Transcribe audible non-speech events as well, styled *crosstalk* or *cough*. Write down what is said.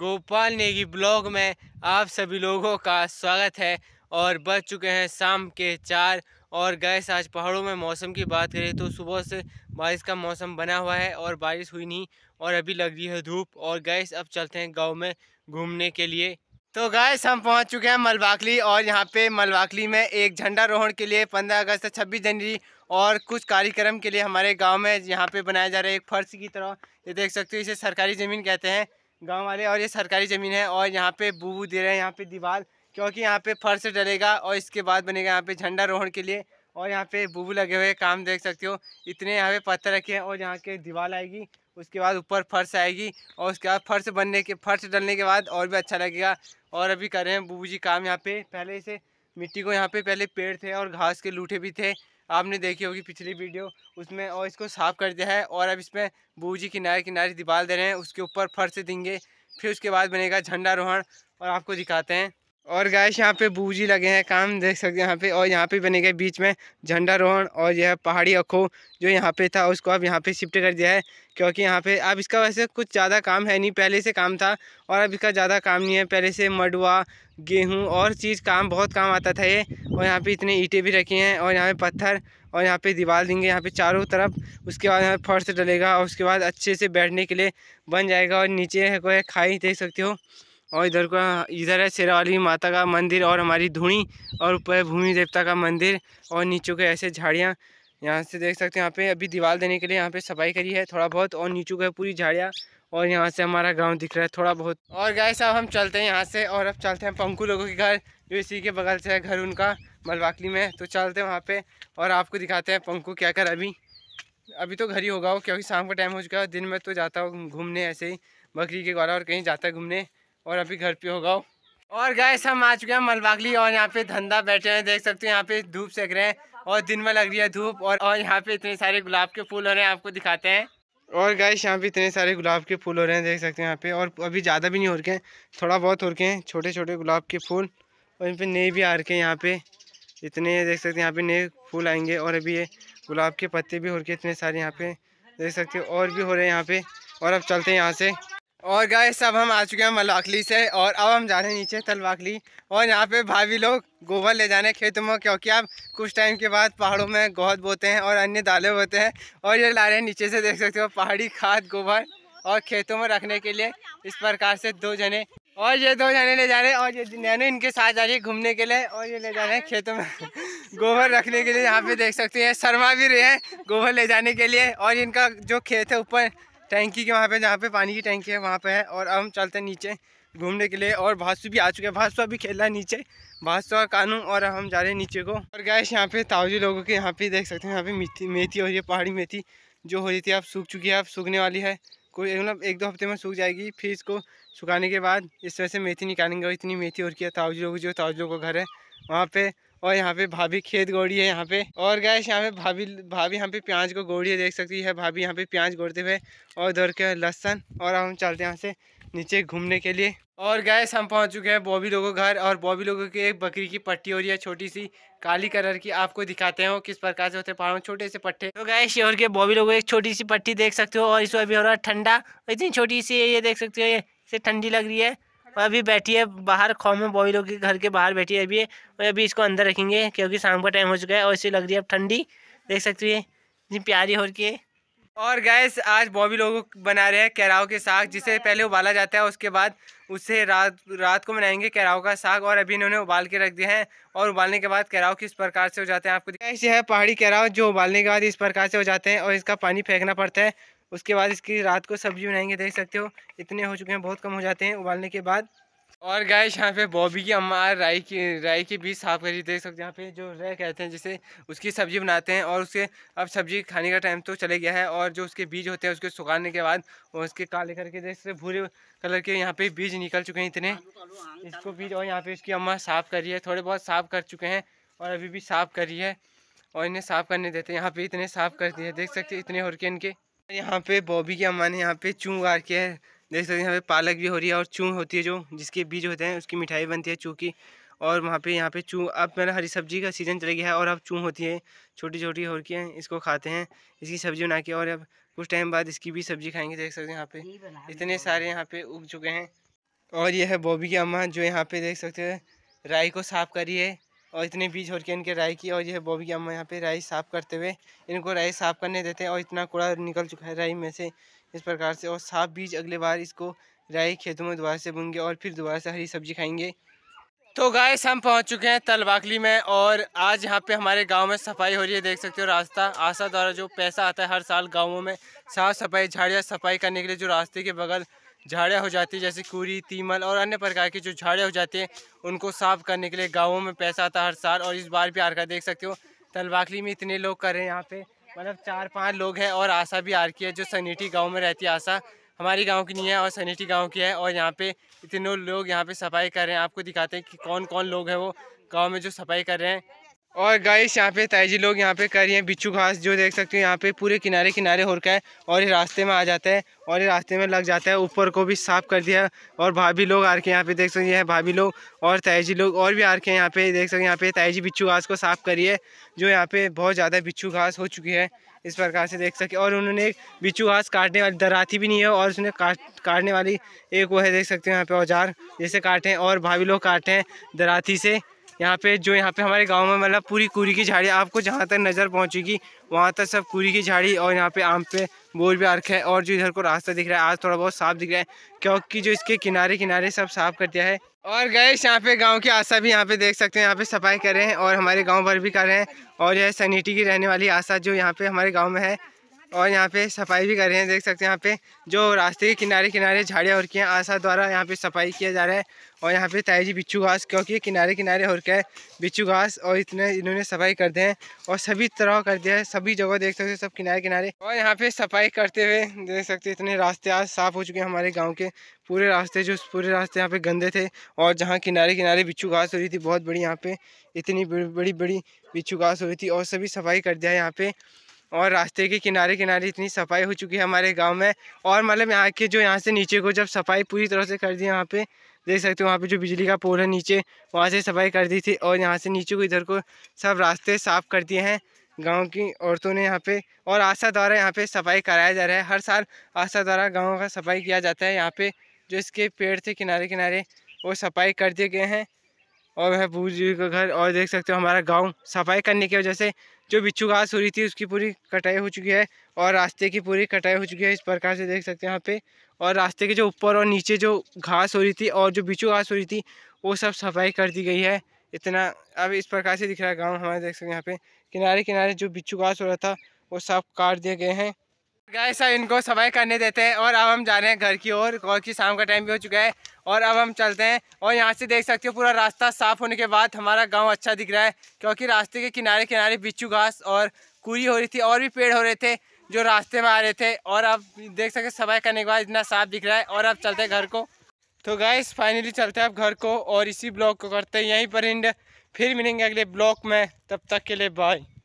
Gopal Negi blog में आप सभी लोगों का स्वागत है और बज चुके हैं शाम के चार और गैस आज पहाड़ों में मौसम की बात करें तो सुबह से बारिश का मौसम बना हुआ है और बारिश हुई नहीं और अभी लग रही है धूप और गैस अब चलते हैं गांव में घूमने के लिए तो गैस हम पहुंच चुके हैं मलवाकली और यहाँ पे मलबाकली में एक झंडा रोहण के लिए 15 अगस्त से छब्बीस जनवरी और कुछ कार्यक्रम के लिए हमारे गांव में यहाँ पे बनाया जा रहा है एक फर्श की तरह ये देख सकते हो इसे सरकारी ज़मीन कहते हैं गांव वाले और ये सरकारी ज़मीन है और यहाँ पे बूबू दे रहे हैं यहाँ पे दीवार क्योंकि यहाँ पे फर्श डलेगा और इसके बाद बनेगा यहाँ पे झंडा रोहण के लिए और यहाँ पे बूबू लगे हुए काम देख सकते हो इतने यहाँ पे पत्थर रखे हैं और यहाँ के दीवार आएगी उसके बाद ऊपर फर्श आएगी और उसके बाद फर्श बनने के फर्श डलने के बाद और भी अच्छा लगेगा और अभी कर रहे हैं बूबू जी काम यहाँ पे पहले से मिट्टी को यहाँ पे पहले पेड़ थे और घास के लूठे भी थे आपने देखी होगी पिछली वीडियो उसमें और इसको साफ़ कर दिया है और अब इसमें बूजी किनारे किनारे दीवार दे रहे हैं उसके ऊपर फर्श देंगे फिर उसके बाद बनेगा झंडा रोहण और आपको दिखाते हैं और गैस यहाँ पे बूजी लगे हैं काम देख सकते हैं यहाँ पे और यहाँ पे बनेगा बीच में झंडा रोहण और यह पहाड़ी अखो जो यहाँ पे था उसको अब यहाँ पे शिफ्ट कर दिया है क्योंकि यहाँ पे अब इसका वैसे कुछ ज़्यादा काम है नहीं पहले से काम था और अब इसका ज़्यादा काम नहीं है पहले से मडुआ गेहूँ और चीज़ काम बहुत काम आता था ये और यहाँ पे इतने ईंटें भी रखी हैं और यहाँ पे पत्थर और यहाँ पे दीवार देंगे यहाँ पे चारों तरफ उसके बाद यहाँ पे फर्श डलेगा और उसके बाद अच्छे से बैठने के लिए बन जाएगा और नीचे है खाई देख सकते हो और इधर को इधर है शेरावाली माता का मंदिर और हमारी धुणी और ऊपर भूमि देवता का मंदिर और नीचे के ऐसे झाड़ियाँ यहाँ से देख सकते हो यहाँ पे अभी दीवार देने के लिए यहाँ पे सफाई करी है थोड़ा बहुत और नीचे का पूरी झाड़ियाँ और यहाँ से हमारा गांव दिख रहा है थोड़ा बहुत और गाय साहब हम चलते हैं यहाँ से और अब चलते हैं पंकू लोगों के घर जो इसी के बगल से है घर उनका मलवाकली में तो चलते हैं वहाँ पे और आपको दिखाते हैं पंकु क्या कर अभी अभी तो घर ही होगा वो क्योंकि शाम का टाइम हो चुका है दिन में तो जाता हूँ घूमने ऐसे ही बकरी के गौरा और कहीं जाता है घूमने और अभी घर पे होगा वो और गैस हम आ चुके हैं मलवाकली और यहाँ पे धंधा बैठे हैं देख सकते हो यहाँ पे धूप सेक रहे हैं और दिन में लग रही है धूप और और यहाँ पे इतने सारे गुलाब के फूल हो रहे हैं आपको दिखाते हैं और गैस यहाँ पे इतने सारे गुलाब के फूल हो रहे हैं देख सकते हैं यहाँ पे और अभी ज़्यादा भी नहीं हो रखे हैं थोड़ा बहुत हो रखे हैं छोटे छोटे गुलाब के फूल और इन पर नए भी आ रखे हैं यहाँ पे इतने ये देख सकते हैं यहाँ पे नए फूल आएंगे और अभी ये गुलाब के पत्ते भी हो रखे इतने सारे यहाँ पे देख सकते हो और भी हो रहे हैं यहाँ पे और अब चलते हैं यहाँ से और गाय सब हम आ चुके हैं मलवाखली से और अब हम जा रहे हैं नीचे तलवाखली और यहाँ पे भाभी लोग गोबर ले जाने खेतों में क्योंकि अब कुछ टाइम के बाद पहाड़ों में गोहद बोते हैं और अन्य दालें बोते हैं और ये ला रहे हैं नीचे से देख सकते हो पहाड़ी खाद गोबर और खेतों में रखने के लिए इस प्रकार से दो जने और ये दो जाने ले जा रहे हैं और ये नैनो इनके साथ जा रही है घूमने के लिए और ये ले जा रहे हैं खेतों में *laughs* गोबर रखने के लिए यहाँ पे देख सकते हैं शर्मा भी रहे हैं गोबर ले जाने के लिए और इनका जो खेत है ऊपर टैंकी के वहाँ पे जहाँ पे पानी की टैंकी है वहाँ पे है और अब हम चलते हैं नीचे घूमने के लिए और भासू भी आ चुके हैं भाषु अभी खेल रहा है नीचे भासू और कानू और हम जा रहे हैं नीचे को और गैस यहाँ पे ताऊजी लोगों के यहाँ पे देख सकते हैं यहाँ पे मेथी मेथी हो रही है पहाड़ी मेथी जो हो रही थी अब सूख चुकी है अब सूखने वाली है कोई मतलब एक दो हफ्ते में सूख जाएगी फिर इसको सुखाने के बाद इस तरह से मेथी निकालेंगे और इतनी मेथी और किया ताउज लोग जो ताउज लोग का घर है वहाँ पे और यहाँ पे भाभी खेत गोड़ी है यहाँ पे और गैस यहाँ पे भाभी भाभी यहाँ पे प्याज को गोड़ी है देख सकती है भाभी यहाँ पे प्याज गोड़ते हुए और उधर के लहसन और हम चलते हैं यहाँ से नीचे घूमने के लिए और गैस हम पहुंच चुके हैं बॉबी लोगों घर और बॉबी लोगों की एक बकरी की पट्टी हो रही है छोटी सी काली कलर की आपको दिखाते हैं किस प्रकार से होते हैं पहाड़ों छोटे से पट्टे तो गए शहर के बॉबी लोगों एक छोटी सी पट्टी देख सकते हो और इसमें अभी हो रहा है ठंडा इतनी छोटी सी ये देख सकते हो ये इसे ठंडी लग रही है और अभी बैठी है बाहर खो में बॉबी लोगों के घर के बाहर बैठी है अभी और अभी इसको अंदर रखेंगे क्योंकि शाम का टाइम हो चुका है और इसे लग रही है अब ठंडी देख सकते हो ये इतनी प्यारी हो रही है और गैस आज बॉबी लोग बना रहे हैं कैराव के साग जिसे हाँ। पहले उबाला जाता है उसके बाद उससे रात रात को बनाएंगे कैराव का साग और अभी इन्होंने उबाल के रख दिया है और उबालने के बाद कैराव किस प्रकार से हो जाते हैं आपको गैस यह है पहाड़ी कैराव जो उबालने के बाद इस प्रकार से हो जाते हैं और इसका पानी फेंकना पड़ता है उसके बाद इसकी रात को सब्जी बनाएंगे देख सकते हो इतने हो चुके हैं बहुत कम हो जाते हैं उबालने के बाद और गाय यहाँ पे बॉबी की अम्मा राई की राई के बीज साफ करी देख सकते हैं यहाँ पे जो रह कहते हैं जिसे उसकी सब्जी बनाते हैं और उसके अब सब्जी खाने का टाइम तो चले गया है और जो उसके बीज होते हैं उसके सुखाने के बाद और उसके काले करके देख सकते भूरे कलर के यहाँ पे बीज निकल चुके हैं इतने इसको बीज और यहाँ पे उसकी अम्मा साफ़ करी है थोड़े बहुत साफ़ कर चुके हैं और अभी भी साफ़ करी है और इन्हें साफ़ करने देते हैं यहाँ पे इतने साफ़ कर दिए देख सकते इतने रखे इनके यहाँ पे बॉबी की अम्मा ने यहाँ पे चूँ गार किया है देख सकते हैं यहाँ पे पालक भी हो रही है और चूँ होती है जो जिसके बीज होते हैं उसकी मिठाई बनती है चूँ की और वहाँ पे यहाँ पे चूँ अब मेरा मतलब हरी सब्जी का सीज़न चल गया है और अब चूँ होती है छोटी छोटी हो हैं इसको खाते हैं इसकी सब्ज़ी बना के और अब कुछ टाइम बाद इसकी भी सब्ज़ी खाएंगे देख सकते हैं यहाँ पे इतने सारे यहाँ पे उग चुके हैं और यह है बॉबी की अम्मा जो यहाँ पे देख सकते हैं राई को साफ़ करी है और इतने बीज हो के इनके राई की और यह बॉबी की अम्मा यहाँ पे राई साफ़ करते हुए इनको राई साफ़ करने देते हैं और इतना कूड़ा निकल चुका है राई में से इस प्रकार से और साफ बीज अगले बार इसको राय खेतों में दोबारा से बुनेंगे और फिर दोबारा से हरी सब्जी खाएंगे तो गाइस हम पहुंच चुके हैं तलवाकली में और आज यहाँ पे हमारे गांव में सफाई हो रही है देख सकते हो रास्ता आशा द्वारा जो पैसा आता है हर साल गाँवों में साफ सफाई झाड़ियाँ सफाई करने के लिए जो रास्ते के बगल झाड़ियाँ हो जाती है जैसे कूरी तीमल और अन्य प्रकार की जो झाड़ियाँ हो जाती हैं उनको साफ करने के लिए गाँवों में पैसा आता है हर साल और इस बार भी आकर देख सकते हो तलवाकली में इतने लोग कर रहे हैं यहाँ पर मतलब चार पांच लोग हैं और आशा भी आर की है जो सनीटी गांव में रहती है आशा हमारी गांव की नहीं है और सनीटी गांव की है और यहाँ पे इतने लोग यहाँ पे सफाई कर रहे हैं आपको दिखाते हैं कि कौन कौन लोग हैं वो गांव में जो सफाई कर रहे हैं और गाइस यहाँ पे ताइजी लोग यहाँ पे कर रहे हैं बिच्छू घास जो देख सकते हो यहाँ पे पूरे किनारे किनारे हो रखा है और ये रास्ते में आ जाता है और ये रास्ते में लग जाता है ऊपर को भी साफ कर दिया और भाभी लोग आर के यहाँ पे देख सकते हैं भाभी लोग और ताइजी लोग और भी आके हैं यहाँ पे देख सकते हैं यहाँ पे ताइजी बिच्छू घास को साफ करिए जो यहाँ पे बहुत ज़्यादा बिच्छू घास हो चुकी है इस प्रकार से देख सके और उन्होंने एक बिच्छू घास काटने वाली दराती भी नहीं है और उसने काट काटने वाली एक वो है देख सकते हैं यहाँ पे औजार जैसे काटे हैं और भाभी लोग काटे हैं दराती से यहाँ पे जो यहाँ पे हमारे गांव में मतलब पूरी कूरी की झाड़ी आपको जहाँ तक नज़र पहुँचेगी वहाँ तक सब कूरी की झाड़ी और यहाँ पे आम पे बोर भी आर्क है और जो इधर को रास्ता दिख रहा है आज थोड़ा बहुत साफ दिख रहा है क्योंकि जो इसके किनारे किनारे सब साफ कर दिया है और गए यहाँ पे गांव की आशा भी यहाँ पे देख सकते हैं यहाँ पे सफाई कर रहे हैं और हमारे गाँव भर भी कर रहे हैं और यह सैनिटी की रहने वाली आशा जो यहाँ पे हमारे गाँव में है और यहाँ पे सफाई भी कर रहे हैं देख सकते हैं यहाँ पे जो रास्ते के किनारे किनारे झाड़ियाँ और हैं आशा द्वारा यहाँ पे सफाई किया जा रहा है और यहाँ पे ताई जी बिच्छू घास क्योंकि किनारे किनारे और क्या है बिच्छू घास और इतने इन्होंने सफाई कर दिए हैं और सभी तरह कर दिया है सभी जगह देख सकते हैं सब किनारे किनारे और यहाँ पे सफाई करते हुए देख सकते इतने रास्ते आज साफ़ हो चुके हैं हमारे गाँव के पूरे रास्ते जो पूरे रास्ते यहाँ पे गंदे थे और जहाँ किनारे किनारे बिच्छू घास हो रही थी बहुत बड़ी यहाँ पे इतनी बड़ी बड़ी बिच्छू घास हो रही थी और सभी सफाई कर दिया है यहाँ पे और रास्ते के किनारे किनारे इतनी सफाई हो चुकी है हमारे गांव में और मतलब यहाँ के जो यहाँ से नीचे को जब सफाई पूरी तरह से कर दी यहाँ पे देख सकते हो वहाँ पे जो बिजली का पोल है नीचे वहाँ से सफाई कर दी थी और यहाँ से नीचे को इधर को सब रास्ते साफ़ कर दिए हैं गांव की औरतों ने यहाँ पे और आशा द्वारा यहाँ पे सफाई कराया जा रहा है हर साल आशा द्वारा गाँव का सफाई किया जाता है यहाँ पे जो इसके पेड़ थे किनारे किनारे वो सफाई कर दिए गए हैं और वह बूढ़ का घर और देख सकते हो हमारा गांव सफाई करने की वजह से जो बिच्छू घास हो रही थी उसकी पूरी कटाई हो चुकी है और रास्ते की पूरी कटाई हो चुकी है इस प्रकार से देख सकते हो यहाँ पे और रास्ते के जो ऊपर और नीचे जो घास हो रही थी और जो बिच्छू घास हो रही थी वो सब सफाई कर दी गई है इतना अब इस प्रकार से दिख रहा है गाँव हमारे देख सकते हैं यहाँ पे किनारे किनारे जो बिच्छू घास हो रहा था वो सब काट दिए गए हैं गाय हाँ, सब इनको सफाई करने देते हैं और अब हम जा रहे हैं घर की ओर की शाम का टाइम भी हो चुका है और अब हम चलते हैं और यहाँ से देख सकते हो पूरा रास्ता साफ होने के बाद हमारा गांव अच्छा दिख रहा है क्योंकि रास्ते के किनारे किनारे बिच्छू घास और कुरी हो रही थी और भी पेड़ हो रहे थे जो रास्ते में आ रहे थे और अब देख सकते सफाई करने के बाद इतना साफ दिख रहा है और अब चलते हैं घर को तो गाइस फाइनली चलते हैं अब घर को और इसी ब्लॉक को करते हैं यहीं पर इंड फिर मिलेंगे अगले ब्लॉक में तब तक के लिए बाय